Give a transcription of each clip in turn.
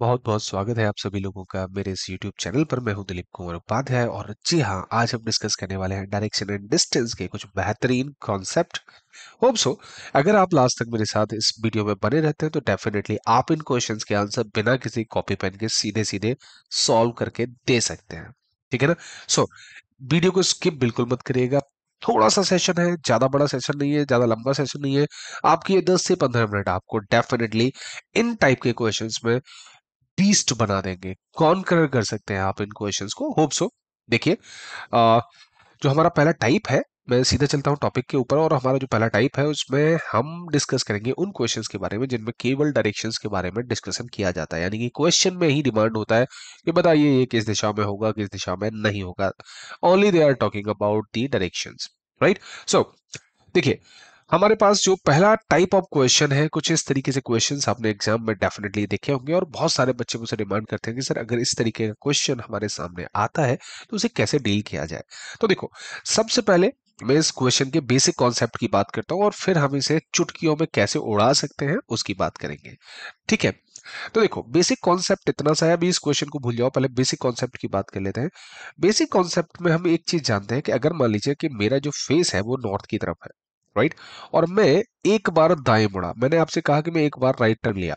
बहुत बहुत स्वागत है आप सभी लोगों का मेरे इस YouTube चैनल पर मैं हूं दिलीप कुमार उपाध्याय और जी हां आज हम डिस्कस करने वाले हैं डायरेक्शन एंड डिस्टेंस के कुछ बेहतरीन कॉन्सेप्ट होप सो अगर आप लास्ट तक मेरे साथ इस वीडियो में बने रहते हैं तो डेफिनेटली आप इन क्वेश्चंस के आंसर बिना किसी कॉपी पेन के सीधे सीधे सॉल्व करके दे सकते हैं ठीक है ना सो so, वीडियो को स्किप बिल्कुल मत करिएगा थोड़ा सा सेशन है ज्यादा बड़ा सेशन नहीं है ज्यादा लंबा सेशन नहीं है आपकी ये 10 से 15 मिनट आपको डेफिनेटली इन टाइप के क्वेश्चंस में बीस्ट बना देंगे कॉन्कर कर सकते हैं आप इन क्वेश्चंस को होप सो देखिए जो हमारा पहला टाइप है मैं सीधा चलता हूँ टॉपिक के ऊपर और हमारा जो पहला टाइप है उसमें हम डिस्कस करेंगे उन क्वेश्चंस के बारे में जिनमें केवल डायरेक्शंस के बारे में डिस्कशन किया जाता है यानी कि क्वेश्चन में ही डिमांड होता है कि बताइए ये किस दिशा में होगा किस दिशा में नहीं होगा only they are talking about the direction right so देखिए हमारे पास जो पहला टाइप ऑफ क्वेश्चन है कुछ इस तरीके से क्वेश्चंस आपने एग्जाम में डेफिनेटली देखे होंगे और बहुत सारे बच्चे मुझसे डिमांड करते हैं कि सर अगर इस तरीके का क्वेश्चन हमारे सामने आता है तो उसे कैसे डील किया जाए तो देखो सबसे पहले मैं इस क्वेश्चन के बेसिक कॉन्सेप्ट की बात करता हूँ और फिर हम इसे चुटकियों में कैसे उड़ा सकते हैं उसकी बात करेंगे ठीक है तो देखो बेसिक कॉन्सेप्ट इतना सा है अभी इस क्वेश्चन को भूल जाओ पहले बेसिक कॉन्सेप्ट की बात कर लेते हैं बेसिक कॉन्सेप्ट में हम एक चीज जानते हैं कि अगर मान लीजिए कि मेरा जो फेस है वो नॉर्थ की तरफ है राइट और मैं एक बार दाएं मुड़ा मैंने आपसे कहा कि मैं एक बार राइट टर्न लिया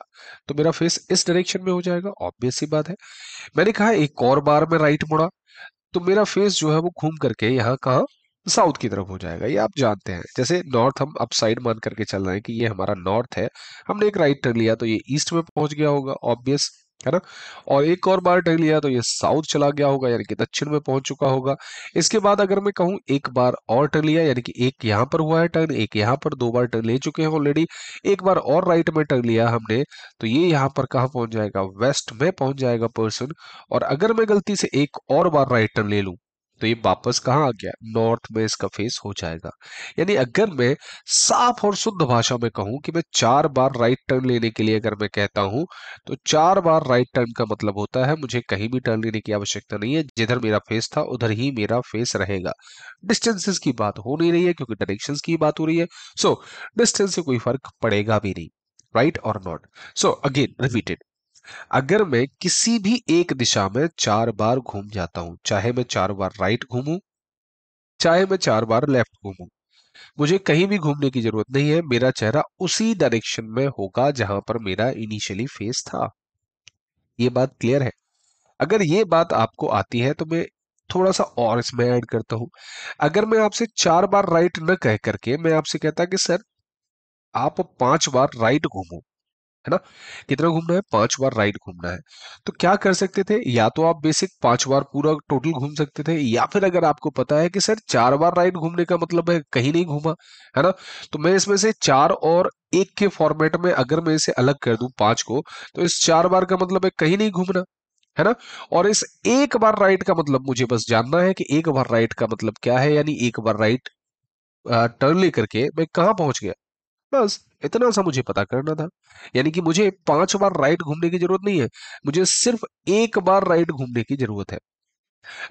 तो मेरा फेस इस डायरेक्शन में हो जाएगा ऑब्वियस सी बात है मैंने कहा एक और बार मैं राइट मुड़ा तो मेरा फेस जो है वो घूम करके यहाँ कहा साउथ की तरफ हो जाएगा ये आप जानते हैं जैसे नॉर्थ हम अप साइड मान करके चल रहे हैं कि ये हमारा नॉर्थ है हमने एक राइट टर्न लिया तो ये ईस्ट में पहुंच गया होगा ऑब्वियस है ना और एक और बार टह लिया तो ये साउथ चला गया होगा यानी कि दक्षिण में पहुंच चुका होगा इसके बाद अगर मैं कहूं एक बार और टर्न लिया यानी कि एक यहां पर हुआ है टर्न एक यहाँ पर दो बार टर्न ले चुके हैं ऑलरेडी एक बार और राइट में टर्न लिया हमने तो ये यहाँ पर कहा पहुंच जाएगा वेस्ट में पहुंच जाएगा पर्सन और अगर मैं गलती से एक और बार राइट टर्न ले लूँ तो ये वापस कहाँ आ गया नॉर्थ में इसका फेस हो जाएगा यानी अगर मैं साफ और शुद्ध भाषा में कहूँ कि मैं चार बार राइट टर्न लेने के लिए अगर मैं कहता हूँ तो चार बार राइट टर्न का मतलब होता है मुझे कहीं भी टर्न लेने की आवश्यकता नहीं है जिधर मेरा फेस था उधर ही मेरा फेस रहेगा डिस्टेंसेज की बात हो नहीं रही है क्योंकि डायरेक्शन की बात हो रही है सो so, डिस्टेंस से कोई फर्क पड़ेगा भी नहीं राइट और नॉट सो अगेन रिपीटेड अगर मैं किसी भी एक दिशा में चार बार घूम जाता हूं चाहे मैं चार बार राइट घूमू चाहे मैं चार बार लेफ्ट घूमू मुझे कहीं भी घूमने की जरूरत नहीं है मेरा चेहरा उसी डायरेक्शन में होगा जहां पर मेरा इनिशियली फेस था ये बात क्लियर है अगर ये बात आपको आती है तो मैं थोड़ा सा और इसमें ऐड करता हूं अगर मैं आपसे चार बार राइट न कह करके मैं आपसे कहता कि सर आप पांच बार राइट घूमो है ना कितना घूमना है पांच बार राइट घूमना है तो क्या कर सकते थे या तो आप बेसिक पांच बार पूरा टोटल घूम सकते थे या फिर अगर आपको पता है कि सर चार बार राइट घूमने का मतलब है कहीं नहीं घूमा है ना तो मैं इसमें से चार और एक के फॉर्मेट में अगर मैं इसे अलग कर दू पांच को तो इस चार बार का मतलब है कहीं नहीं घूमना है ना और इस एक बार राइट का मतलब मुझे बस जानना है कि एक बार राइट का मतलब क्या है यानी एक बार राइट टर्न लेकर के मैं कहा पहुंच गया बस इतना सा मुझे पता करना था यानी कि मुझे पांच बार राइट घूमने की जरूरत नहीं है मुझे सिर्फ एक बार राइट घूमने की जरूरत है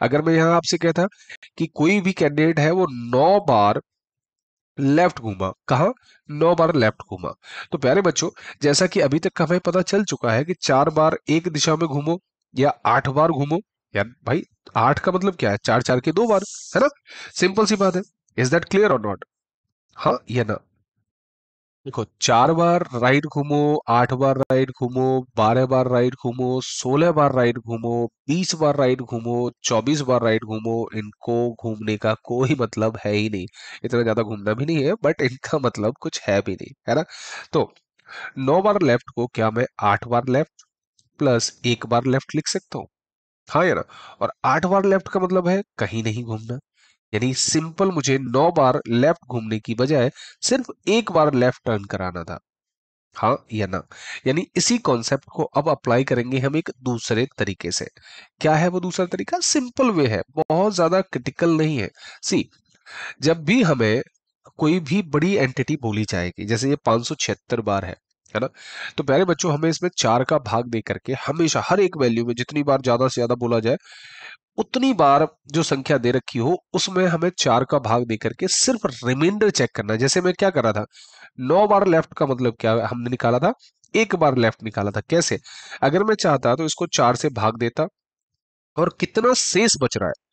अगर मैं यहां आपसे कहता कि कोई भी कैंडिडेट है वो नौ बार लेफ्ट घूमा कहा नौ बार लेफ्ट घूमा तो प्यारे बच्चों जैसा कि अभी तक हमें पता चल चुका है कि चार बार एक दिशा में घूमो या आठ बार घूमो या भाई आठ का मतलब क्या है चार चार के दो बार है ना सिंपल सी बात है इज दैट क्लियर और नॉट हाँ या ना देखो चार बार राइट घूमो आठ बार राइट घूमो बारह बार राइट घूमो सोलह बार राइट घूमो बीस बार राइट घूमो चौबीस बार राइट घूमो इनको घूमने का कोई मतलब है ही नहीं इतना ज्यादा घूमना भी नहीं है बट इनका मतलब कुछ है भी नहीं है ना तो नौ बार लेफ्ट को क्या मैं आठ बार लेफ्ट प्लस एक बार लेफ्ट लिख सकता हूँ हाँ यार और आठ बार लेफ्ट का मतलब है कहीं नहीं घूमना यानी सिंपल मुझे नौ बार लेफ्ट घूमने की बजाय सिर्फ एक बार लेफ्ट टर्न कराना था हाँ या ना यानी इसी कॉन्सेप्ट को अब अप्लाई करेंगे हम एक दूसरे तरीके से क्या है वो दूसरा तरीका सिंपल वे है बहुत ज्यादा क्रिटिकल नहीं है सी जब भी हमें कोई भी बड़ी एंटिटी बोली जाएगी जैसे ये पांच बार है है ना तो प्यारे बच्चों हमें इसमें चार का भाग दे करके हमेशा हर एक वैल्यू में जितनी बार ज्यादा से ज्यादा बोला जाए उतनी बार जो संख्या दे रखी हो उसमें हमें चार का भाग दे करके सिर्फ रिमाइंडर चेक करना जैसे मैं क्या कर रहा था नौ बार लेफ्ट का मतलब क्या हमने निकाला था एक बार लेफ्ट निकाला था कैसे अगर मैं चाहता तो इसको चार से भाग देता और कितना शेष बच रहा है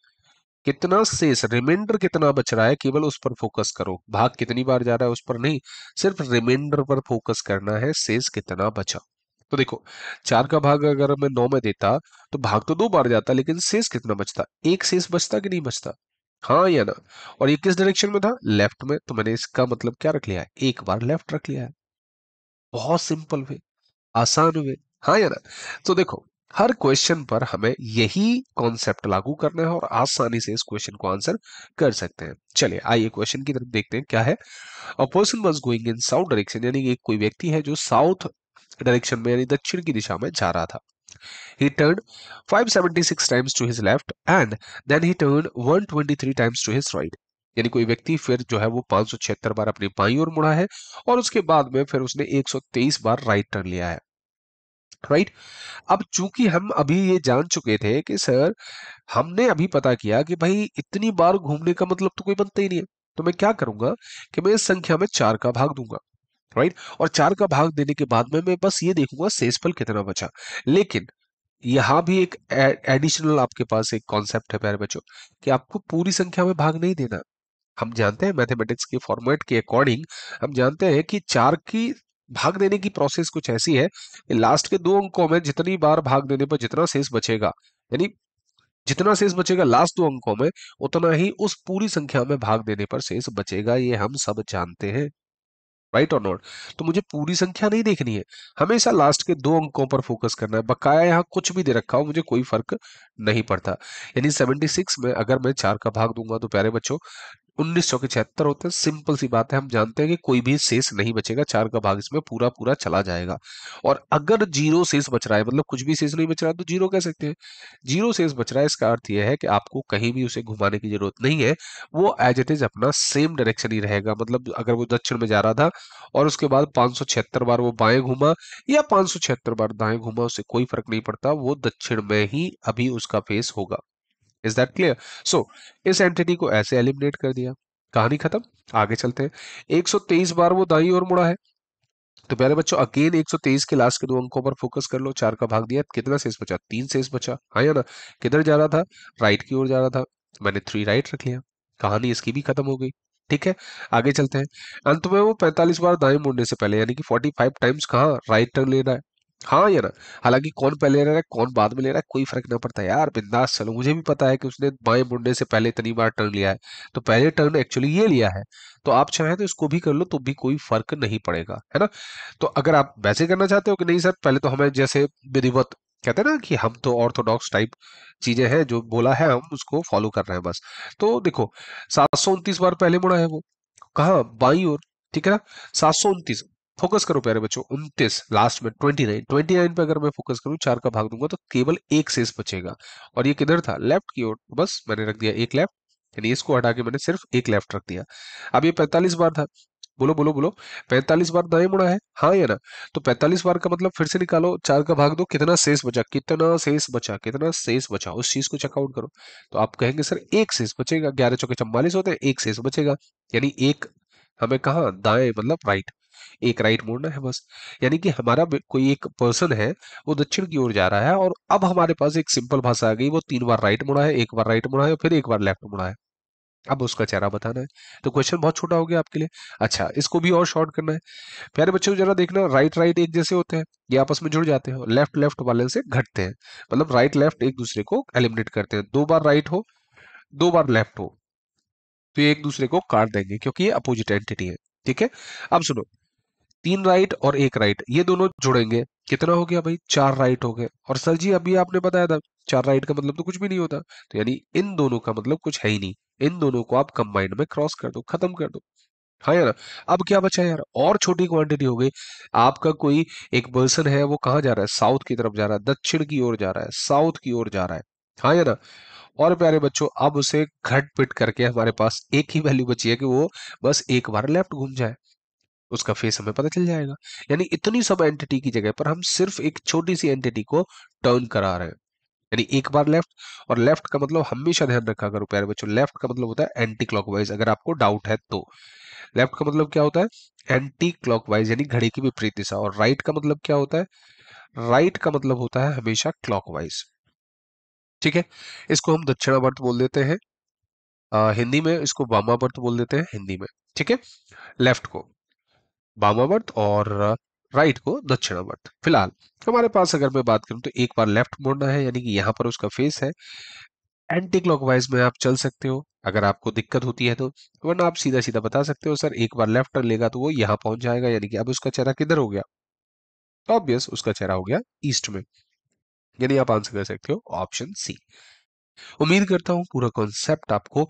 कितना शेष रिमाइंडर कितना बच रहा है केवल उस पर फोकस करो भाग कितनी बार जा रहा है उस पर नहीं सिर्फ रिमाइंडर पर फोकस करना है शेष कितना बचा तो देखो चार का भाग अगर मैं नौ में देता तो भाग तो दो बार जाता लेकिन शेष कितना बचता एक शेष बचता कि नहीं बचता हाँ या ना और ये किस डायरेक्शन में था लेफ्ट में तो मैंने इसका मतलब क्या रख लिया है एक बार लेफ्ट रख लिया है बहुत सिंपल वे आसान वे हाँ या ना तो देखो हर क्वेश्चन पर हमें यही कॉन्सेप्ट लागू करना है और आसानी से इस क्वेश्चन को आंसर कर सकते हैं चलिए आइए क्वेश्चन की तरफ देखते हैं क्या है a person was going in south direction यानी कि कोई व्यक्ति है जो साउथ डायरेक्शन में यानी दक्षिण की दिशा में जा रहा था He turned 576 times to his left and then he turned 123 times to his right. यानी कोई व्यक्ति फिर जो है वो पांच बार अपनी बाई ओर मुड़ा है और उसके बाद में फिर उसने 123 बार राइट टर्न लिया है राइट right? अब चूंकि हम अभी ये जान चुके थे कि सर हमने अभी पता किया कि भाई इतनी बार घूमने का मतलब तो कोई बनता ही नहीं है तो मैं क्या करूंगा कि मैं इस संख्या में चार का भाग दूंगा राइट और चार का भाग देने के बाद में मैं बस ये देखूंगा सेसफल कितना बचा लेकिन यहाँ भी एक एडिशनल आपके पास एक कॉन्सेप्ट है प्यारे बच्चों कि आपको पूरी संख्या में भाग नहीं देना हम जानते हैं मैथमेटिक्स के फॉर्मेट के अकॉर्डिंग हम जानते हैं कि चार की भाग देने की प्रोसेस कुछ ऐसी है लास्ट के दो अंकों में जितनी बार भाग देने पर जितना शेष बचेगा यानी जितना शेष बचेगा लास्ट दो अंकों में उतना ही उस पूरी संख्या में भाग देने पर शेष बचेगा ये हम सब जानते हैं राइट और नॉट तो मुझे पूरी संख्या नहीं देखनी है हमेशा लास्ट के दो अंकों पर फोकस करना है बकाया यहाँ कुछ भी दे रखा हो मुझे कोई फर्क नहीं पड़ता यानी 76 में अगर मैं चार का भाग दूंगा तो प्यारे बच्चों उन्नीस सौ के छिहत्तर होते हैं सिंपल सी बात है हम जानते हैं कि कोई भी शेष नहीं बचेगा चार का भाग इसमें पूरा पूरा चला जाएगा और अगर जीरो शेष बच रहा है मतलब कुछ भी शेष नहीं बच रहा है तो जीरो कह सकते हैं जीरो शेष बच रहा है इसका अर्थ यह है कि आपको कहीं भी उसे घुमाने की जरूरत नहीं है वो एज इट इज अपना सेम डायरेक्शन ही रहेगा मतलब अगर वो दक्षिण में जा रहा था और उसके बाद पाँच बार वो बाएं घुमा या पाँच बार दाएं घुमा उसे कोई फर्क नहीं पड़ता वो दक्षिण में ही अभी उसका फेस होगा इज दैट क्लियर सो इस एंटिटी को ऐसे एलिमिनेट कर दिया कहानी खत्म आगे चलते हैं 123 बार वो दाई और मुड़ा है तो प्यारे बच्चों अगेन 123 के लास्ट के दो अंकों पर फोकस कर लो चार का भाग दिया कितना शेष बचा तीन शेष बचा हाँ या ना किधर जा रहा था राइट की ओर जा रहा था मैंने थ्री राइट रख लिया कहानी इसकी भी खत्म हो गई ठीक है आगे चलते हैं अंत में वो 45 बार दाएं मुड़ने से पहले यानी कि 45 टाइम्स कहा राइट टर्न लेना है हाँ यार हालांकि कौन पहले ले रहा है कौन बाद में ले रहा है कोई फर्क ना पड़ता यार बिंदास चलो मुझे भी पता है कि उसने बाएं मुड़ने से पहले इतनी बार टर्न लिया है तो पहले टर्न एक्चुअली ये लिया है तो आप चाहें तो इसको भी कर लो तो भी कोई फर्क नहीं पड़ेगा है ना तो अगर आप वैसे करना चाहते हो कि नहीं सर पहले तो हमें जैसे विधिवत कहते हैं ना कि हम तो ऑर्थोडॉक्स टाइप चीजें हैं जो बोला है हम उसको फॉलो कर रहे हैं बस तो देखो सात बार पहले मुड़ा है वो कहा बाई और ठीक है ना सात फोकस करो प्यारे बच्चों उन्तीस लास्ट में ट्वेंटी नाइन ट्वेंटी नाइन पे अगर मैं फोकस करूं चार का भाग दूंगा तो केवल एक शेष बचेगा और ये किधर था लेफ्ट की ओर बस मैंने रख दिया एक लेफ्ट यानी इसको हटा के मैंने सिर्फ एक लेफ्ट रख दिया अब ये पैंतालीस बार था बोलो बोलो बोलो पैंतालीस बार दाएं मुड़ा है हाँ या ना तो पैंतालीस बार का मतलब फिर से निकालो चार का भाग दो कितना शेष बचा कितना शेष बचा कितना शेष बचा उस चीज को चेकआउट करो तो आप कहेंगे सर एक शेष बचेगा ग्यारह चौके चौवालीस होते हैं एक शेष बचेगा यानी एक हमें कहा दाएं मतलब राइट एक राइट मोड़ना है बस यानी कि हमारा कोई एक पर्सन है वो दक्षिण की ओर जा रहा है और अब हमारे पास एक सिंपल भाषा आ गई वो तीन बार राइट मुड़ा है एक बार राइट मुड़ा है फिर एक बार लेफ्ट मुड़ा है अब उसका चेहरा बताना है तो क्वेश्चन बहुत छोटा हो गया आपके लिए अच्छा इसको भी और शॉर्ट करना है प्यारे बच्चों जरा देखना राइट राइट एक जैसे होते हैं ये आपस में जुड़ जाते हैं लेफ्ट लेफ्ट वाले से घटते हैं मतलब राइट लेफ्ट एक दूसरे को एलिमिनेट करते हैं दो बार राइट हो दो बार लेफ्ट हो तो ये एक दूसरे को काट देंगे क्योंकि ये अपोजिट एंटिटी है ठीक है अब सुनो तीन राइट और एक राइट ये दोनों जुड़ेंगे कितना हो गया भाई चार राइट हो गए और सर जी अभी आपने बताया था चार राइट का मतलब तो कुछ भी नहीं होता तो यानी इन दोनों का मतलब कुछ है ही नहीं इन दोनों को आप कंबाइंड में क्रॉस कर दो खत्म कर दो हाँ यार अब क्या बचा यार और छोटी क्वांटिटी हो गई आपका कोई एक पर्सन है वो कहाँ जा रहा है साउथ की तरफ जा रहा है दक्षिण की ओर जा रहा है साउथ की ओर जा रहा है हाँ यार और प्यारे बच्चों अब उसे घट पिट करके हमारे पास एक ही वैल्यू बची है कि वो बस एक बार लेफ्ट घूम जाए उसका फेस हमें पता चल जाएगा यानी इतनी सब एंटिटी की जगह पर हम सिर्फ एक छोटी सी एंटिटी को टर्न करा रहे हैं यानी एक बार लेफ्ट और लेफ्ट का मतलब हमेशा ध्यान रखा करो प्यारे बच्चों लेफ्ट का मतलब होता है एंटी क्लॉकवाइज अगर आपको डाउट है तो लेफ्ट का मतलब क्या होता है एंटी क्लॉकवाइज यानी घड़ी की विपरीत दिशा और राइट का मतलब क्या होता है राइट का मतलब होता है हमेशा क्लॉकवाइज ठीक है इसको हम दक्षिणावर्त बोल देते हैं आ, हिंदी में इसको वामावर्त बोल देते हैं हिंदी में ठीक है लेफ्ट को वामावर्त और राइट को दक्षिणावर्त फिलहाल हमारे पास अगर मैं बात करूं तो एक बार लेफ्ट मोड़ना है यानी कि यहाँ पर उसका फेस है एंटी क्लॉकवाइज में आप चल सकते हो अगर आपको दिक्कत होती है तो वरना आप सीधा सीधा बता सकते हो सर एक बार लेफ्ट टर्न लेगा तो वो यहाँ पहुंच जाएगा यानी कि अब उसका चेहरा किधर हो गया ऑब्वियस तो उसका चेहरा हो गया ईस्ट में यानी आप आंसर कर सकते हो ऑप्शन सी उम्मीद करता हूं पूरा कॉन्सेप्ट आपको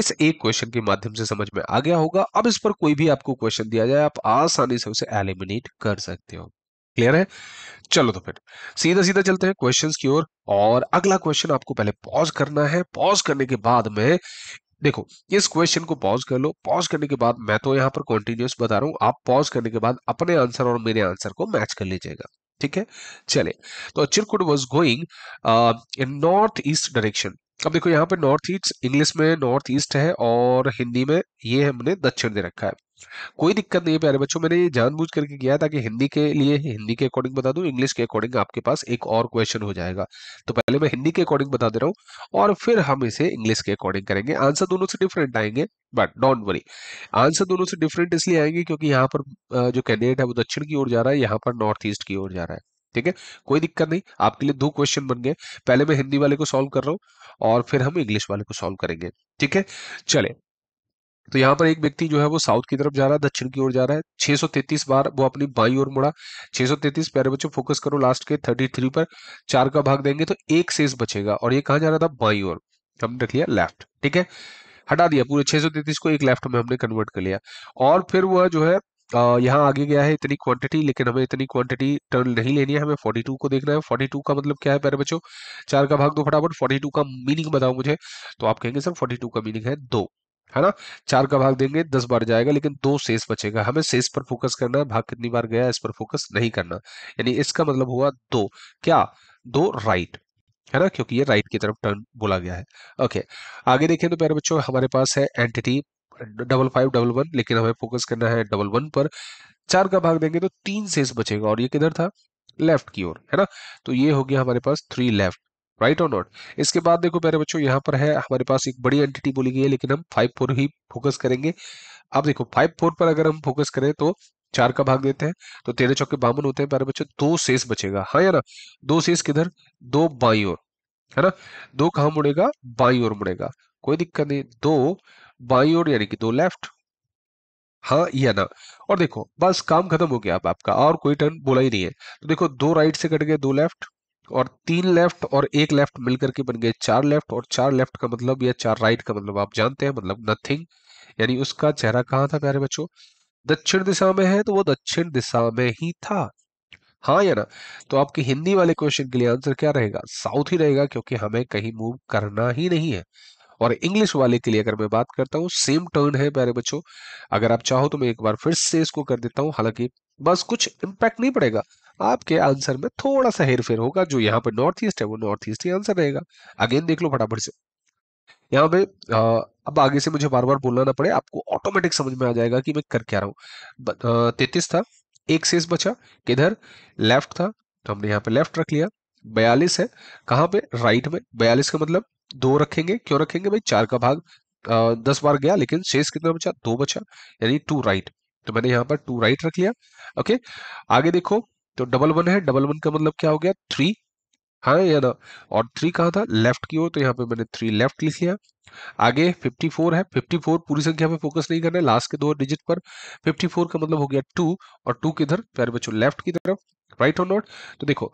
इस एक क्वेश्चन के माध्यम से समझ में आ गया होगा अब इस पर कोई भी आपको क्वेश्चन दिया जाए आप आसानी से उसे एलिमिनेट कर सकते हो क्लियर है चलो तो फिर सीधा सीधा चलते हैं क्वेश्चन की ओर और, अगला क्वेश्चन आपको पहले पॉज करना है पॉज करने के बाद में देखो इस क्वेश्चन को पॉज कर लो पॉज करने के बाद मैं तो यहाँ पर कॉन्टिन्यूस बता रहा हूं आप पॉज करने के बाद अपने आंसर और मेरे आंसर को मैच कर लीजिएगा ठीक है चले तो चिरकुट was going in north east direction अब देखो यहाँ पे नॉर्थ ईस्ट इंग्लिश में नॉर्थ ईस्ट है और हिंदी में ये हमने दक्षिण दे रखा है कोई दिक्कत नहीं है प्यारे बच्चों मैंने ये जानबूझ करके किया ताकि हिंदी के लिए हिंदी के अकॉर्डिंग बता दूं इंग्लिश के अकॉर्डिंग आपके पास एक और क्वेश्चन हो जाएगा तो पहले मैं हिंदी के अकॉर्डिंग बता दे रहा हूँ और फिर हम इसे इंग्लिश के अकॉर्डिंग करेंगे आंसर दोनों से डिफरेंट आएंगे बट डोंट वरी आंसर दोनों से डिफरेंट इसलिए आएंगे क्योंकि यहाँ पर जो कैंडिडेट है वो दक्षिण की ओर जा रहा है यहाँ पर नॉर्थ ईस्ट की ओर जा रहा है ठीक है कोई दिक्कत नहीं आपके लिए दो क्वेश्चन बन गए पहले मैं हिंदी वाले को सॉल्व कर रहा हूँ और फिर हम इंग्लिश वाले को सोल्व करेंगे ठीक है चले तो यहाँ पर एक व्यक्ति जो है वो साउथ की तरफ जा रहा है दक्षिण की ओर जा रहा है 633 बार वो अपनी बाई ओर मुड़ा 633 प्यारे बच्चों फोकस करो लास्ट के 33 पर चार का भाग देंगे तो एक शेष बचेगा और ये कहा जा रहा था बाई ओर हमने रख लिया लेफ्ट ठीक है हटा दिया पूरे 633 को एक लेफ्ट में हमने कन्वर्ट कर लिया और फिर वह जो है यहाँ आगे गया है इतनी क्वांटिटी लेकिन हमें इतनी क्वांटिटी टर्न नहीं लेनी है हमें 42 को देखना है 42 का मतलब क्या है प्यारे बच्चों चार का भाग दो फटाफट 42 का मीनिंग बताओ मुझे तो आप कहेंगे सर 42 का मीनिंग है दो है ना चार का भाग देंगे दस बार जाएगा लेकिन दो शेष बचेगा हमें शेष पर फोकस करना है भाग कितनी बार गया इस पर फोकस नहीं करना यानी इसका मतलब हुआ दो क्या दो राइट है ना क्योंकि ये राइट की तरफ टर्न बोला गया है ओके आगे देखें तो प्यारे बच्चों हमारे पास है entity double five double one लेकिन हमें फोकस करना है डबल वन पर चार का भाग देंगे तो तीन शेष बचेगा और ये किधर था लेफ्ट की ओर है ना तो ये हो गया हमारे पास थ्री लेफ्ट राइट और नॉट इसके बाद देखो मेरे बच्चों यहाँ पर है हमारे पास एक बड़ी एंटिटी बोली गई है लेकिन हम फाइव फोर ही फोकस करेंगे अब देखो फाइव फोर पर अगर हम फोकस करें तो चार का भाग देते हैं तो तेरह चौके बावन होते हैं प्यारे बच्चों दो शेष बचेगा हाँ या ना दो शेष किधर दो बाई और है ना दो कहाँ मुड़ेगा बाई और मुड़ेगा कोई दिक्कत नहीं दो बाई और यानी कि दो लेफ्ट हाँ या ना और देखो बस काम खत्म हो गया अब आपका और कोई टर्न बोला ही नहीं है तो देखो दो राइट से कट गए दो लेफ्ट और तीन लेफ्ट और एक लेफ्ट मिलकर के बन गए चार लेफ्ट और चार लेफ्ट का मतलब या चार राइट का मतलब आप जानते हैं मतलब नथिंग यानी उसका चेहरा कहाँ था प्यारे बच्चों दक्षिण दिशा में है तो वो दक्षिण दिशा में ही था हाँ या ना तो आपके हिंदी वाले क्वेश्चन के लिए आंसर क्या रहेगा साउथ ही रहेगा क्योंकि हमें कहीं मूव करना ही नहीं है और इंग्लिश वाले के लिए अगर मैं बात करता हूँ सेम टर्न है प्यारे बच्चों अगर आप चाहो तो मैं एक बार फिर से इसको कर देता हूँ हालांकि बस कुछ इम्पैक्ट नहीं पड़ेगा आपके आंसर में थोड़ा सा हेर फेर होगा जो यहाँ पर नॉर्थ ईस्ट है वो नॉर्थ ईस्ट ही आंसर रहेगा अगेन देख लो फटाफट से यहाँ पे अब आगे से मुझे बार बार बोलना ना पड़े आपको ऑटोमेटिक समझ में आ जाएगा कि मैं कर क्या रहा हूँ तैतीस था एक शेष बचा किधर लेफ्ट था तो हमने यहाँ पे लेफ्ट रख लिया बयालीस है कहाँ पे राइट में बयालीस का मतलब दो रखेंगे क्यों रखेंगे भाई चार का भाग दस बार गया लेकिन शेष कितना बचा दो बचा यानी टू राइट तो मैंने यहाँ पर टू राइट रख लिया ओके आगे देखो तो डबल वन है डबल वन का मतलब क्या हो गया थ्री हाँ या ना और थ्री कहा था लेफ्ट की ओर तो यहाँ पे मैंने थ्री लेफ्ट लिख लिया आगे 54 है 54 पूरी संख्या पे फोकस नहीं करना है लास्ट के दो डिजिट पर 54 का मतलब हो गया टू और टू किधर प्यारे बच्चों लेफ्ट की तरफ राइट और नॉट तो देखो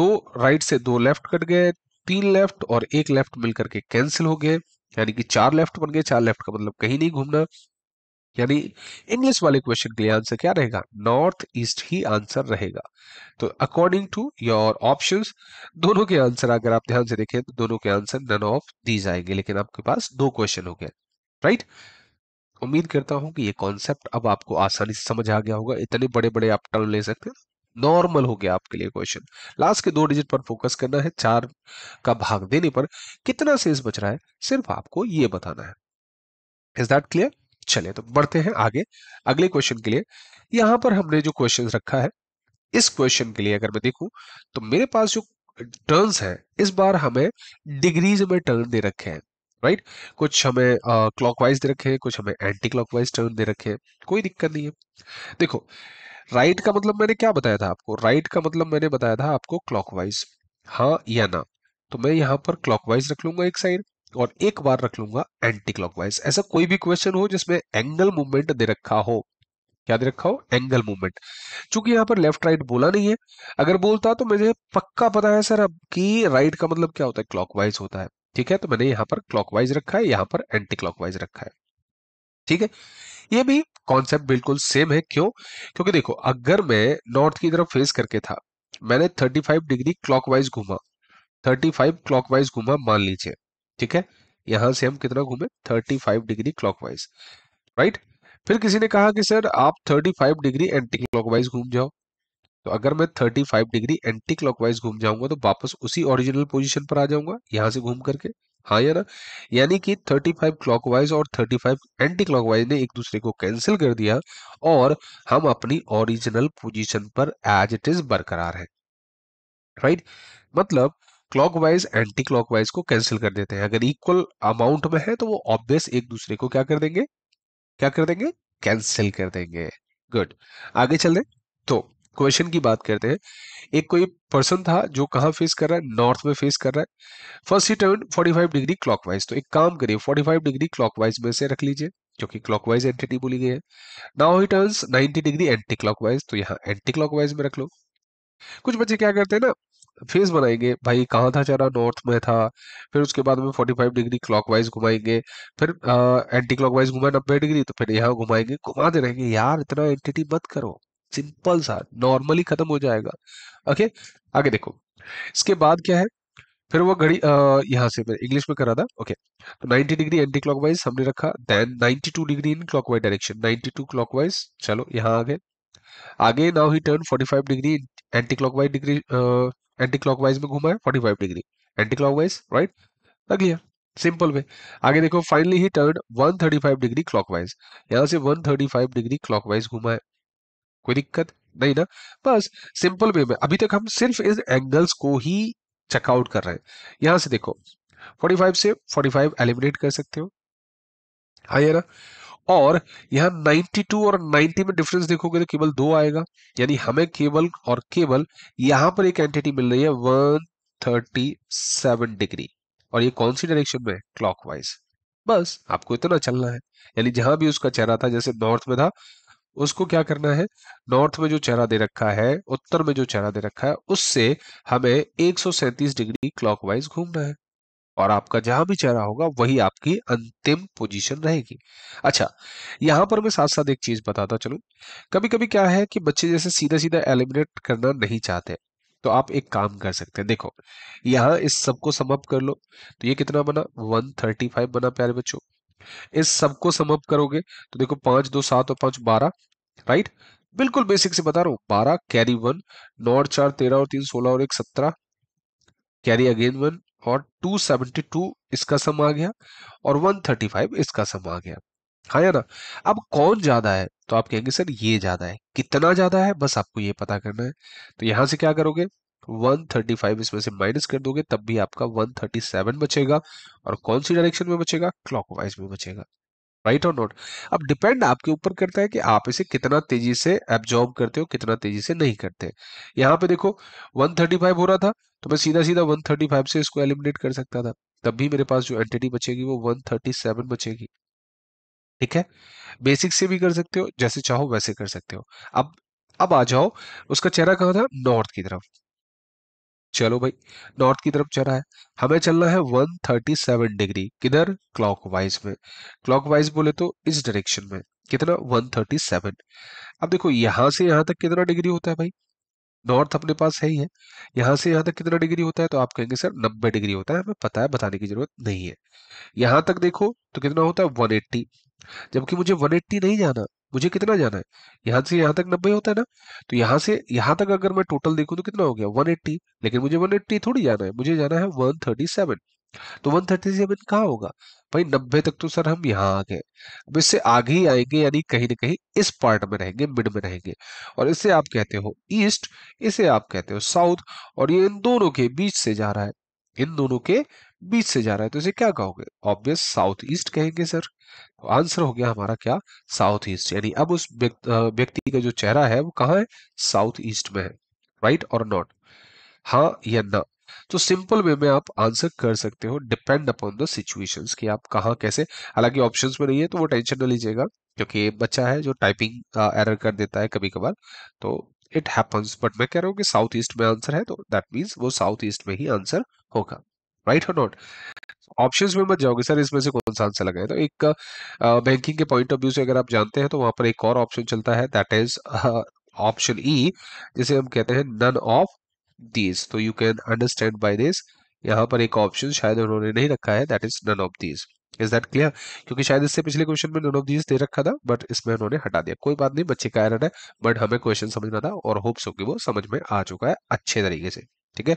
दो राइट से दो लेफ्ट कट गए तीन लेफ्ट और एक लेफ्ट मिलकर के कैंसिल हो गए यानी कि चार लेफ्ट बन गए चार लेफ्ट का मतलब कहीं नहीं घूमना यानी इंग्लिश वाले क्वेश्चन के लिए आंसर क्या रहेगा नॉर्थ ईस्ट ही आंसर रहेगा तो अकॉर्डिंग टू योर ऑप्शंस दोनों के आंसर अगर आप ध्यान से देखें तो दोनों के आंसर नन ऑफ दी जाएंगे लेकिन आपके पास दो क्वेश्चन हो गए राइट उम्मीद करता हूं कि ये कॉन्सेप्ट अब आपको आसानी से समझ आ गया होगा इतने बड़े बड़े आप टर्न ले सकते हैं नॉर्मल हो गया आपके लिए क्वेश्चन लास्ट के दो डिजिट पर फोकस करना है चार का भाग देने पर कितना सेस बच रहा है सिर्फ आपको ये बताना है इज दैट क्लियर चले तो बढ़ते हैं आगे अगले क्वेश्चन के लिए यहां पर हमने जो क्वेश्चन रखा है इस क्वेश्चन के लिए अगर मैं देखूं तो मेरे पास जो टर्न्स है इस बार हमें डिग्रीज में टर्न दे रखे हैं राइट कुछ हमें क्लॉकवाइज दे रखे हैं कुछ हमें एंटी क्लॉकवाइज टर्न दे रखे हैं कोई दिक्कत नहीं है देखो राइट का मतलब मैंने क्या बताया था आपको राइट का मतलब मैंने बताया था आपको क्लॉकवाइज हाँ या ना तो मैं यहाँ पर क्लॉकवाइज रख लूंगा एक साइड और एक बार रख लूंगा एंटी क्लॉकवाइज ऐसा कोई भी क्वेश्चन हो जिसमें एंगल मूवमेंट दे रखा हो क्या दे रखा हो एंगल मूवमेंट चूंकि यहाँ पर लेफ्ट राइट बोला नहीं है अगर बोलता तो मुझे पक्का पता है सर अब कि राइट का मतलब क्या होता है क्लॉकवाइज होता है ठीक है तो मैंने यहां पर क्लॉकवाइज रखा है यहां पर एंटी क्लॉकवाइज रखा है ठीक है ये भी कॉन्सेप्ट बिल्कुल सेम है क्यों क्योंकि देखो अगर मैं नॉर्थ की तरफ फेस करके था मैंने 35 डिग्री क्लॉकवाइज घूमा 35 क्लॉकवाइज घूमा मान लीजिए ठीक है यहां से हम कितना घूमे 35 डिग्री क्लॉकवाइज राइट फिर किसी ने कहा कि सर आप 35 डिग्री एंटी क्लॉकवाइज घूम जाओ तो अगर मैं 35 डिग्री एंटी क्लॉकवाइज घूम जाऊंगा तो वापस उसी ओरिजिनल पोजीशन पर आ जाऊंगा यहां से घूम करके हाँ या ना यानी कि 35 क्लॉकवाइज और 35 एंटी क्लॉकवाइज ने एक दूसरे को कैंसिल कर दिया और हम अपनी ओरिजिनल पोजीशन पर एज इट इज बरकरार है राइट right? मतलब क्लॉकवाइज एंटी क्लॉकवाइज को कैंसिल कर देते हैं अगर इक्वल अमाउंट में है तो वो ऑब्वियस एक दूसरे को क्या कर देंगे क्या कर देंगे कैंसिल कर देंगे गुड आगे चल रहे तो क्वेश्चन की बात करते हैं एक कोई पर्सन था जो कहा फेस कर रहा है नॉर्थ में फेस कर रहा है first he turn 45 degree clockwise तो एक काम करिए 45 डिग्री क्लॉकवाइज में से रख लीजिए क्योंकि क्लॉकवाइज एंटिटी बोली गई है now he turns 90 degree anti clockwise तो यहाँ एंटी क्लॉकवाइज में रख लो कुछ बच्चे क्या करते हैं ना फेस बनाएंगे भाई कहाँ था चेहरा नॉर्थ में था फिर उसके बाद में 45 डिग्री क्लॉकवाइज घुमाएंगे फिर आ, एंटी क्लॉकवाइज घुमाए नब्बे डिग्री तो फिर यहाँ घुमाएंगे घुमाते रहेंगे यार इतना एंटिटी मत करो सिंपल सा नॉर्मली खत्म हो जाएगा ओके आगे देखो इसके बाद क्या है फिर वो घड़ी यहाँ से मैं इंग्लिश में करा था ओके तो 90 डिग्री एंटी क्लॉकवाइज हमने रखा then 92 degree in clockwise direction 92 clockwise चलो यहाँ आ गए आगे now he turn 45 degree anti clockwise degree anti clockwise में घूमा है 45 डिग्री एंटी क्लॉकवाइज राइट लग लिया सिंपल में आगे देखो finally he turn 135 degree clockwise यहां से 135 डिग्री क्लॉकवाइज घूमा है कोई दिक्कत नहीं ना बस सिंपल वे में अभी तक हम सिर्फ इन एंगल्स को ही चेकआउट कर रहे हैं यहां से देखो 45 से 45 एलिमिनेट कर सकते हो हाँ ना और यहाँ 92 और 90 में डिफरेंस देखोगे तो केवल दो आएगा यानी हमें केवल और केवल यहां पर एक एंटिटी मिल रही है 137 डिग्री और ये कौन सी डायरेक्शन में क्लॉकवाइज बस आपको इतना चलना है यानी जहां भी उसका चेहरा था जैसे नॉर्थ में था उसको क्या करना है नॉर्थ में जो चेहरा दे रखा है उत्तर में जो चेहरा दे रखा है उससे हमें एक डिग्री क्लॉकवाइज घूमना है और आपका जहां भी चेहरा होगा वही आपकी अंतिम पोजीशन रहेगी अच्छा यहां पर मैं साथ साथ एक चीज बताता चलू कभी कभी क्या है कि बच्चे जैसे सीधा सीधा एलिमिनेट करना नहीं चाहते तो आप एक काम कर सकते हैं देखो यहाँ इस सबको समअप कर लो तो ये कितना बना वन बना प्यारे बच्चों इस सबको समअप करोगे तो देखो पांच दो सात और पांच बारह राइट बिल्कुल बेसिक से बता रहा हूँ बारह कैरी वन नौ चार तेरह और तीन सोलह और एक सत्रह कैरी अगेन वन और 272 इसका सम आ गया और 135 इसका सम आ गया हाँ या ना अब कौन ज्यादा है तो आप कहेंगे सर ये ज्यादा है कितना ज्यादा है बस आपको ये पता करना है तो यहां से क्या करोगे 135 इसमें से माइनस कर दोगे तब भी आपका 137 बचेगा और कौन सी डायरेक्शन में बचेगा क्लॉकवाइज में बचेगा राइट और नॉट अब डिपेंड आपके ऊपर करता है कि आप इसे कितना तेजी से एब्जॉर्ब करते हो कितना तेजी से नहीं करते यहाँ पे देखो 135 हो रहा था तो मैं सीधा सीधा 135 से इसको एलिमिनेट कर सकता था तब भी मेरे पास जो एंटिटी बचेगी वो 137 बचेगी ठीक है बेसिक से भी कर सकते हो जैसे चाहो वैसे कर सकते हो अब अब आ जाओ उसका चेहरा कहाँ था नॉर्थ की तरफ चलो भाई नॉर्थ की तरफ चला है हमें चलना है 137 डिग्री किधर क्लॉकवाइज में क्लॉकवाइज बोले तो इस डायरेक्शन में कितना 137 अब देखो यहां से यहां तक कितना डिग्री होता है भाई नॉर्थ अपने पास है ही है यहां से यहां तक कितना डिग्री होता है तो आप कहेंगे सर 90 डिग्री होता है हमें पता है बताने की जरूरत नहीं है यहां तक देखो तो कितना होता है 180 जबकि मुझे 180 नहीं जाना मुझे कितना जाना है यहाँ से यहाँ तक नब्बे होता है ना तो यहाँ से यहाँ तक अगर मैं टोटल देखूँ तो कितना हो गया 180 लेकिन मुझे 180 थोड़ी जाना है मुझे जाना है 137 तो 137 कहाँ होगा भाई नब्बे तक तो सर हम यहाँ आ गए अब इससे आगे ही आएंगे यानी कहीं ना कहीं इस पार्ट में रहेंगे मिड में रहेंगे और इसे आप कहते हो ईस्ट इसे आप कहते हो साउथ और ये इन दोनों के बीच से जा रहा है इन दोनों के बीच से जा रहा है तो इसे क्या कहोगे ऑब्वियस साउथ ईस्ट कहेंगे सर तो आंसर हो गया हमारा क्या साउथ ईस्ट यानी अब उस व्यक्ति का जो चेहरा है वो कहा है साउथ ईस्ट में है राइट और नॉट हाँ या ना तो सिंपल वे में आप आंसर कर सकते हो डिपेंड अपॉन द सिचुएशंस कि आप कहाँ कैसे हालांकि ऑप्शन में नहीं है तो वो टेंशन ना लीजिएगा क्योंकि बच्चा है जो टाइपिंग एरर कर देता है कभी कभार तो इट हैपन्स बट मैं कह रहा हूं कि साउथ ईस्ट में आंसर है तो दैट मीन्स वो साउथ ईस्ट में ही आंसर होगा राइट और नॉट ऑप्शन में मत जाओगे सर इसमें से कौन सा आंसर लगाए तो एक बैंकिंग के पॉइंट ऑफ व्यू से अगर आप जानते हैं तो वहां पर एक और ऑप्शन चलता है दैट इज ऑप्शन ई जिसे हम कहते हैं नन ऑफ दीज तो you can understand by this यहाँ पर एक ऑप्शन शायद उन्होंने नहीं रखा है that is none of these is that clear क्योंकि शायद इससे पिछले क्वेश्चन में नन ऑफ दीज दे रखा था बट इसमें उन्होंने हटा दिया कोई बात नहीं बच्चे का एरर है बट हमें क्वेश्चन समझना था और होप्स हो कि वो समझ में आ चुका है अच्छे तरीके से ठीक है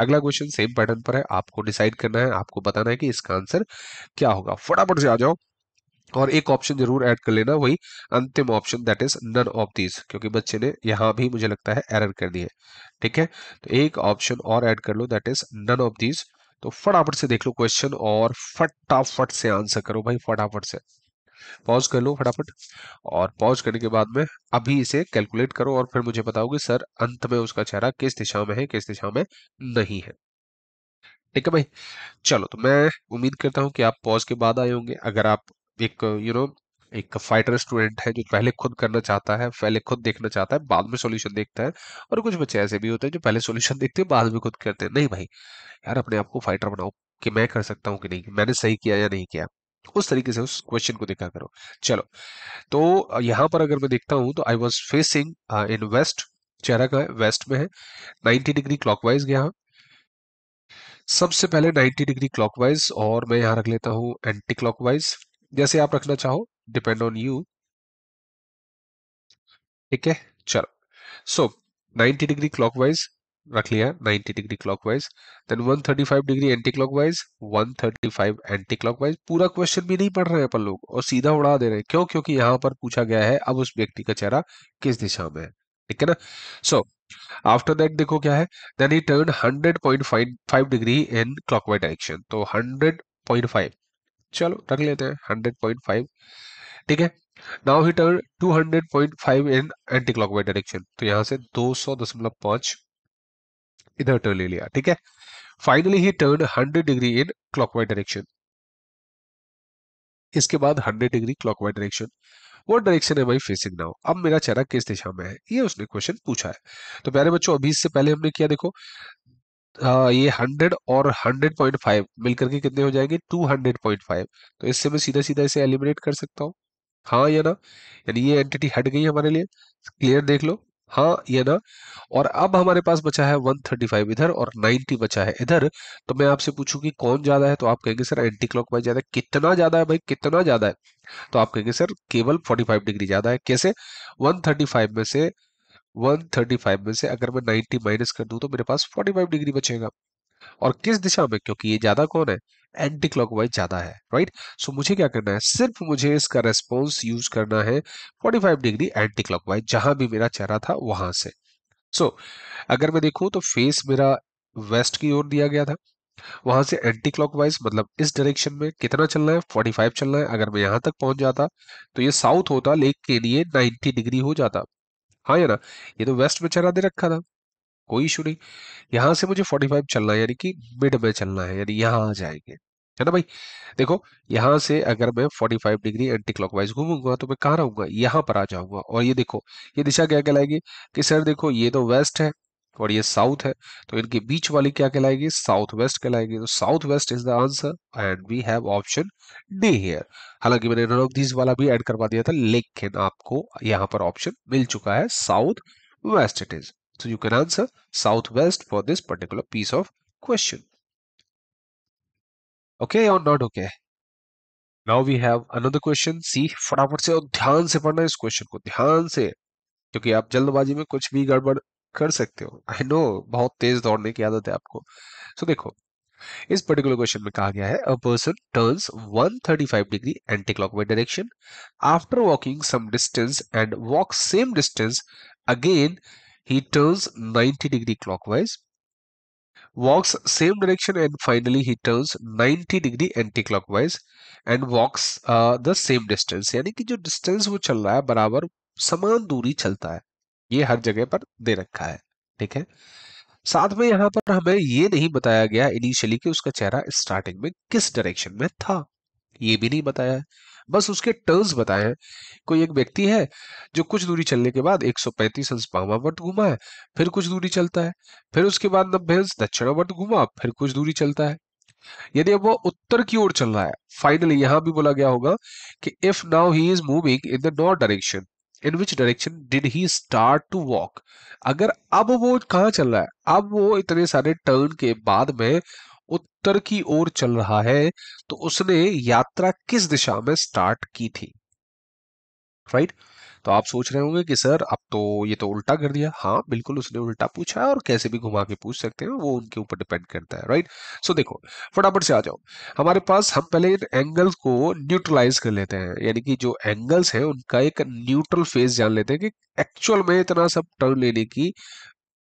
अगला क्वेश्चन सेम पैटर्न पर है आपको डिसाइड करना है आपको बताना है कि इसका आंसर क्या होगा फटाफट से आ जाओ और एक ऑप्शन जरूर ऐड कर लेना वही अंतिम option that is none of these क्योंकि बच्चे ने यहां भी मुझे लगता है एरर कर दिया ठीक है तो एक ऑप्शन और ऐड कर लो that is none of these तो फटाफट से देख लो क्वेश्चन और फटाफट से आंसर करो भाई फटाफट से पॉज कर लो फटाफट और पॉज करने के बाद में अभी इसे कैलकुलेट करो और फिर मुझे बताओगे सर अंत में उसका चेहरा किस दिशा में है किस दिशा में नहीं है ठीक है भाई चलो तो मैं उम्मीद करता हूँ कि आप पॉज के बाद आए होंगे अगर आप एक यू नो एक फाइटर स्टूडेंट है जो पहले खुद करना चाहता है पहले खुद देखना चाहता है बाद में सॉल्यूशन देखता है और कुछ बच्चे ऐसे भी होते हैं जो पहले सॉल्यूशन देखते हैं बाद में खुद करते हैं नहीं भाई यार अपने आप को फाइटर बनाओ कि मैं कर सकता हूँ कि नहीं मैंने सही किया या नहीं किया उस तरीके से उस क्वेश्चन को देखा करो चलो तो यहां पर अगर मैं देखता हूं तो I was facing in west चेहरा का वेस्ट में है 90 डिग्री क्लॉकवाइज गया सबसे पहले 90 डिग्री क्लॉकवाइज और मैं यहां रख लेता हूं एंटी क्लॉकवाइज जैसे आप रखना चाहो डिपेंड ऑन यू ठीक है चलो सो so, 90 डिग्री क्लॉकवाइज रख लिया 90 degree clockwise then 135 degree anti clockwise 135 anti clockwise पूरा क्वेश्चन भी नहीं पढ़ रहे हैं अपन लोग और सीधा उड़ा दे रहे हैं क्यों क्योंकि यहां पर पूछा गया है अब उस व्यक्ति का चेहरा किस दिशा में है ठीक है ना सो आफ्टर दैट देखो क्या है then he turn 100.5 degree in clockwise direction तो 100.5 चलो रख लेते हैं 100.5 ठीक है now he turn 200.5 in anti clockwise direction तो यहाँ से 200.5 इधर टर्न ले लिया ठीक है finally he turn 100 degree in clockwise direction इसके बाद 100 डिग्री क्लॉकवाइज डायरेक्शन वो डायरेक्शन है भाई फेसिंग नाउ अब मेरा चेहरा किस दिशा में है ये उसने क्वेश्चन पूछा है तो प्यारे बच्चों अभी इससे पहले हमने किया देखो आ, ये 100 और 100.5 मिलकर के कितने हो जाएंगे 200.5 तो इससे मैं सीधा सीधा इसे एलिमिनेट कर सकता हूँ हाँ या ना यानी ये एंटिटी हट गई हमारे लिए क्लियर देख लो हाँ ये ना और अब हमारे पास बचा है 135 इधर और 90 बचा है इधर तो मैं आपसे की कौन ज्यादा है तो आप कहेंगे सर एंटी क्लॉक ज्यादा है कितना ज्यादा है भाई कितना ज्यादा है तो आप कहेंगे सर केवल 45 डिग्री ज्यादा है कैसे 135 में से 135 में से अगर मैं 90 माइनस कर दूं तो मेरे पास 45 डिग्री बचेगा और किस दिशा में क्योंकि ये ज्यादा कौन है एंटी क्लॉकवाइज ज्यादा है राइट सो मुझे क्या करना है सिर्फ मुझे इसका रेस्पॉन्स यूज करना है 45 डिग्री एंटी क्लॉकवाइज जहां भी मेरा चेहरा था वहां से सो so, अगर मैं देखूं तो फेस मेरा वेस्ट की ओर दिया गया था वहां से एंटी क्लॉकवाइज मतलब इस डायरेक्शन में कितना चलना है 45 चलना है अगर मैं यहां तक पहुंच जाता तो ये साउथ होता लेक के लिए 90 डिग्री हो जाता हाँ या ना ये तो वेस्ट में चेहरा दे रखा था कोई इशू नहीं यहाँ से मुझे 45 चलना है यानी कि मिड में चलना है यानी यहां आ जाएंगे है ना भाई देखो यहां से अगर मैं 45 डिग्री एंटी क्लॉकवाइज घूमूंगा तो मैं कहां रहूंगा यहां पर आ जाऊंगा और ये देखो ये दिशा क्या कहलाएगी कि सर देखो ये तो वेस्ट है और ये साउथ है तो इनके बीच वाली क्या कहलाएगी साउथ वेस्ट कहलाएगी तो south west is the answer and we have option D here हालांकि मैंने नन ऑफ दिस वाला भी ऐड करवा दिया था लेकिन आपको यहाँ पर ऑप्शन मिल चुका है south west it is So you can answer southwest for this particular piece of question. Okay or not okay? Now we have another question. See, फटाफट से और ध्यान से पढ़ना इस question को ध्यान से क्योंकि आप जल्दबाजी में कुछ भी गड़बड़ कर सकते हो I know बहुत तेज दौड़ने की आदत है आपको so, देखो इस पर्टिकुलर क्वेश्चन में कहा गया है a person turns 135 degree anti clockwise direction after walking some distance and walk same distance again He turns 90 degree clockwise, walks same direction and finally he turns 90 degree anti-clockwise and walks uh, the same distance यानी कि जो distance वो चल रहा है बराबर समान दूरी चलता है ये हर जगह पर दे रखा है ठीक है साथ में यहां पर हमें ये नहीं बताया गया इनिशियली कि उसका चेहरा स्टार्टिंग में किस डायरेक्शन में था ये भी नहीं बताया है बस उसके टर्न्स बताए हैं कोई एक व्यक्ति है जो कुछ दूरी चलने के बाद 135 अंश वामावर्त घुमा है फिर कुछ दूरी चलता है फिर उसके बाद नब्बे अंश दक्षिणावर्त घुमा फिर कुछ दूरी चलता है यदि अब वह उत्तर की ओर चल रहा है फाइनली यहां भी बोला गया होगा कि if now he is moving in the north direction in which direction did he start to walk अगर अब वो कहां चल रहा है अब वो इतने सारे टर्न के बाद में उत्तर की ओर चल रहा है तो उसने यात्रा किस दिशा में स्टार्ट की थी राइट right? तो आप सोच रहे होंगे कि सर अब तो ये तो उल्टा कर दिया हाँ बिल्कुल उसने उल्टा पूछा है और कैसे भी घुमा के पूछ सकते हैं वो उनके ऊपर डिपेंड करता है राइट सो so, देखो फटाफट से आ जाओ हमारे पास हम पहले इन एंगल्स को न्यूट्रलाइज कर लेते हैं यानी कि जो एंगल्स हैं उनका एक न्यूट्रल फेज जान लेते हैं कि एक्चुअल में इतना सब टर्न लेने की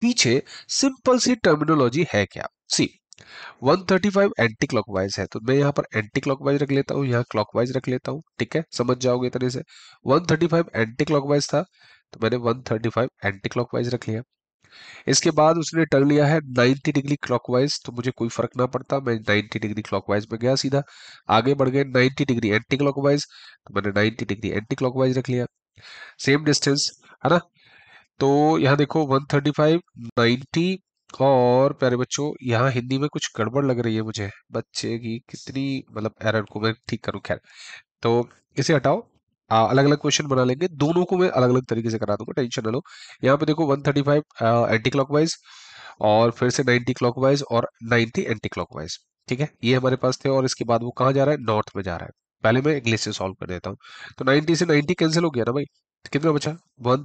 पीछे सिंपल सी टर्मिनोलॉजी है क्या सी 135 एंटी क्लॉकवाइज है तो मैं यहाँ पर एंटी क्लॉकवाइज रख लेता हूँ यहाँ क्लॉकवाइज रख लेता हूँ ठीक है समझ जाओगे तरह से 135 एंटी क्लॉकवाइज था तो मैंने 135 एंटी क्लॉकवाइज रख लिया इसके बाद उसने टर्न लिया है 90 डिग्री क्लॉकवाइज तो मुझे कोई फर्क ना पड़ता मैं 90 डिग्री क्लॉकवाइज में गया सीधा आगे बढ़ गए 90 डिग्री एंटी क्लॉकवाइज तो मैंने 90 डिग्री एंटी क्लॉकवाइज रख लिया सेम डिस्टेंस है ना तो यहाँ देखो 135 90 और प्यारे बच्चों यहाँ हिंदी में कुछ गड़बड़ लग रही है मुझे बच्चे की कितनी मतलब एरर को मैं ठीक करूँ खैर तो इसे हटाओ आ, अलग अलग क्वेश्चन बना लेंगे दोनों को मैं अलग अलग तरीके से करा दूंगा टेंशन ना लो यहाँ पे देखो 135 एंटी वाइज और फिर से 90 वाइज और 90 एंटी वाइज ठीक है ये हमारे पास थे और इसके बाद वो कहाँ जा रहा है नॉर्थ में जा रहा है पहले मैं इंग्लिश से सॉल्व कर देता हूँ तो नाइनटी से नाइनटी कैंसिल हो गया ना भाई कितना बचा वन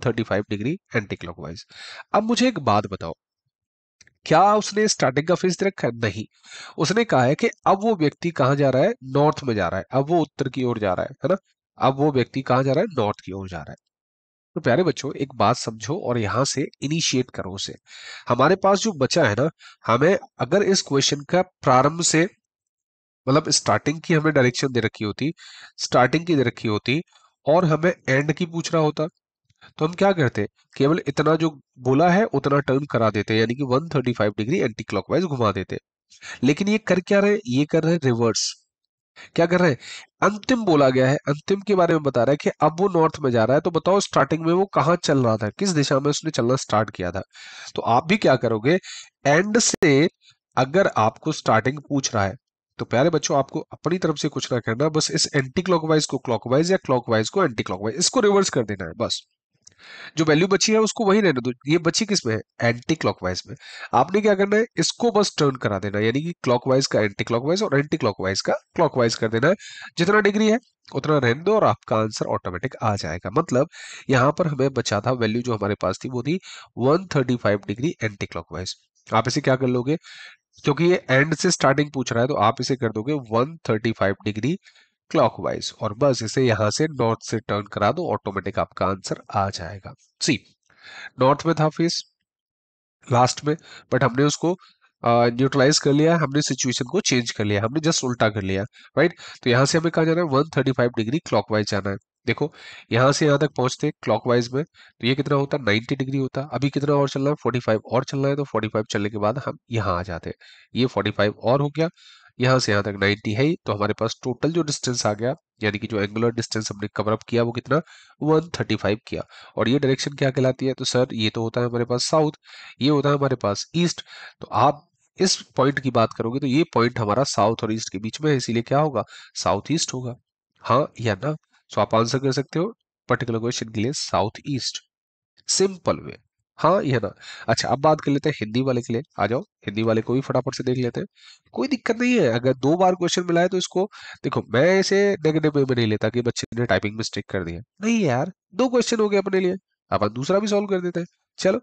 डिग्री एंटी क्लॉक अब मुझे एक बात बताओ क्या उसने स्टार्टिंग का फीस रखा है नहीं उसने कहा है कि अब वो व्यक्ति कहाँ जा रहा है नॉर्थ में जा रहा है अब वो उत्तर की ओर जा रहा है है ना अब वो व्यक्ति कहाँ जा रहा है नॉर्थ की ओर जा रहा है तो प्यारे बच्चों एक बात समझो और यहाँ से इनिशिएट करो उसे हमारे पास जो बचा है ना हमें अगर इस क्वेश्चन का प्रारंभ से मतलब स्टार्टिंग की हमें डायरेक्शन दे रखी होती स्टार्टिंग की दे रखी होती और हमें एंड की पूछ रहा होता तो हम क्या करते हैं केवल इतना जो बोला है उतना टर्न करा देते हैं यानी कि 135 डिग्री एंटी क्लॉकवाइज घुमा देते हैं लेकिन ये कर क्या रहे ये कर रहे हैं रिवर्स क्या कर रहे हैं अंतिम बोला गया है अंतिम के बारे में बता रहा है कि अब वो नॉर्थ में जा रहा है तो बताओ स्टार्टिंग में वो कहा चल रहा था किस दिशा में उसने चलना स्टार्ट किया था तो आप भी क्या करोगे एंड से अगर आपको स्टार्टिंग पूछ रहा है तो प्यारे बच्चों आपको अपनी तरफ से कुछ ना करना बस इस एंटी क्लॉकवाइज को क्लॉकवाइज या क्लॉकवाइज को एंटी क्लॉकवाइज इसको रिवर्स कर देना है बस जो वैल्यू बची है उसको वही रहने दो ये बची किस में है एंटी क्लॉकवाइज में आपने क्या करना है इसको बस टर्न करा देना यानी कि क्लॉकवाइज का एंटी क्लॉकवाइज और एंटी क्लॉकवाइज का क्लॉकवाइज कर देना है जितना डिग्री है उतना रहने दो और आपका आंसर ऑटोमेटिक आ जाएगा मतलब यहाँ पर हमें बचा था वैल्यू जो हमारे पास थी वो थी 135 डिग्री एंटी क्लॉकवाइज आप इसे क्या कर लोगे क्योंकि ये एंड से स्टार्टिंग पूछ रहा है तो आप इसे कर दोगे 135 डिग्री क्लॉकवाइज और बस इसे यहां से नॉर्थ से टर्न करा दो ऑटोमेटिक आपका आंसर आ जाएगा सी नॉर्थ में था फेस लास्ट में बट हमने उसको न्यूट्रलाइज uh, कर लिया हमने सिचुएशन को चेंज कर लिया हमने जस्ट उल्टा कर लिया राइट तो यहां से हमें कहा जाना है 135 डिग्री क्लॉकवाइज जाना है देखो यहां से यहां तक पहुँचते क्लॉकवाइज में तो ये कितना होता 90 डिग्री होता अभी कितना और चलना है 45 और चलना है तो 45 चलने के बाद हम यहाँ आ जाते हैं ये 45 और हो गया यहाँ से यहाँ तक 90 है तो हमारे पास टोटल जो डिस्टेंस आ गया यानी कि जो एंगुलर डिस्टेंस हमने कवरअप किया वो कितना 135 किया और ये डायरेक्शन क्या कहलाती है तो सर ये तो होता है हमारे पास साउथ ये होता है हमारे पास ईस्ट तो आप इस पॉइंट की बात करोगे तो ये पॉइंट हमारा साउथ और ईस्ट के बीच में है इसीलिए क्या होगा साउथ ईस्ट होगा हाँ या ना सो आप आंसर कर सकते हो पर्टिकुलर क्वेश्चन के लिए साउथ ईस्ट सिंपल वे हाँ ये ना अच्छा अब बात कर लेते हैं हिंदी वाले के लिए आ जाओ हिंदी वाले को भी फटाफट से देख लेते हैं कोई दिक्कत नहीं है अगर दो बार क्वेश्चन मिला है तो इसको देखो मैं इसे नेगेटिव वे में नहीं लेता कि बच्चे ने टाइपिंग मिस्टेक कर दिया नहीं यार दो क्वेश्चन हो गए अपने लिए अपन दूसरा भी सॉल्व कर देते हैं चलो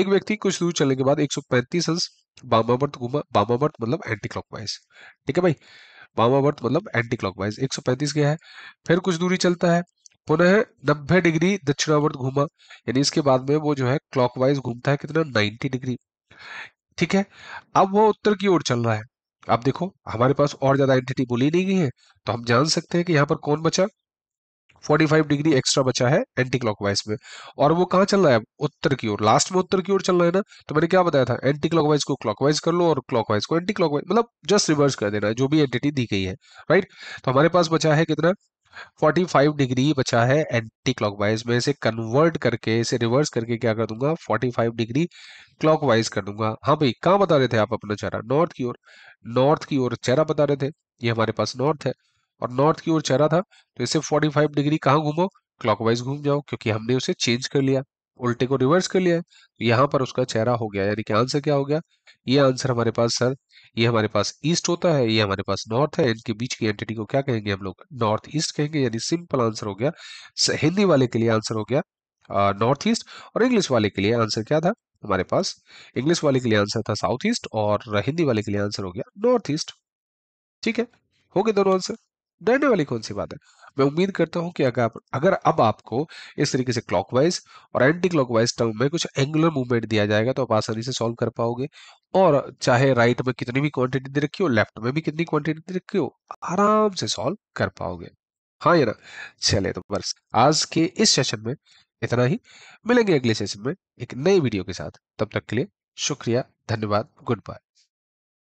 एक व्यक्ति कुछ दूर चलने के बाद एक सौ पैंतीस अंश बामावर्त बामा बामावर्त मतलब एंटी वाइज ठीक है भाई बामावर्त मतलब एंटी सौ पैंतीस गया है फिर कुछ दूरी चलता है पुनः नब्बे डिग्री दक्षिणावर्त घूमा यानी इसके बाद में वो जो है क्लॉकवाइज घूमता है कितना नाइनटी डिग्री ठीक है अब वो उत्तर की ओर चल रहा है अब देखो हमारे पास और ज्यादा एंटिटी बोली नहीं गई है तो हम जान सकते हैं कि यहाँ पर कौन बचा 45 डिग्री एक्स्ट्रा बचा है एंटी क्लॉकवाइज में और वो कहाँ चल रहा है उत्तर की ओर लास्ट में उत्तर की ओर चल रहा है ना तो मैंने क्या बताया था एंटी क्लॉकवाइज को क्लॉकवाइज कर लो और क्लॉकवाइज को एंटी क्लॉकवाइज मतलब जस्ट रिवर्स कर देना है जो भी एंटिटी दी गई है राइट तो हमारे पास बचा है कितना 45 डिग्री बचा है एंटी क्लॉकवाइज मैं इसे कन्वर्ट करके इसे रिवर्स करके क्या कर दूंगा 45 डिग्री क्लॉकवाइज कर दूंगा हाँ भाई कहाँ बता रहे थे आप अपना चेहरा नॉर्थ की ओर नॉर्थ की ओर चेहरा बता रहे थे ये हमारे पास नॉर्थ है और नॉर्थ की ओर चेहरा था तो इसे 45 डिग्री कहाँ घूमो क्लॉकवाइज घूम जाओ क्योंकि हमने उसे चेंज कर लिया उल्टे को रिवर्स कर लिया है यहाँ पर उसका चेहरा हो गया यानी कि आंसर क्या हो गया ये आंसर हमारे पास सर ये हमारे पास ईस्ट होता है ये हमारे पास नॉर्थ है इनके बीच की एंटिटी को क्या कहेंगे हम लोग नॉर्थ ईस्ट कहेंगे यानी सिंपल आंसर हो गया हिंदी वाले के लिए आंसर हो गया नॉर्थ ईस्ट और इंग्लिश वाले के लिए आंसर क्या था हमारे पास इंग्लिश वाले के लिए आंसर था साउथ ईस्ट और हिंदी वाले के लिए आंसर हो गया नॉर्थ ईस्ट ठीक है हो गए दोनों आंसर डरने वाली कौन सी बात है मैं उम्मीद करता हूं कि अगर अगर अब आपको इस तरीके से क्लॉकवाइज और एंटी क्लॉकवाइज टर्म में कुछ एंगुलर मूवमेंट दिया जाएगा तो आप आसानी से सॉल्व कर पाओगे और चाहे राइट में कितनी भी क्वांटिटी दे रखी हो लेफ्ट में भी कितनी क्वांटिटी दे रखी हो आराम से सॉल्व कर पाओगे हाँ ये ना चले तो बस आज के इस सेशन में इतना ही मिलेंगे अगले सेशन में एक नई वीडियो के साथ तब तक के लिए शुक्रिया धन्यवाद गुड बाय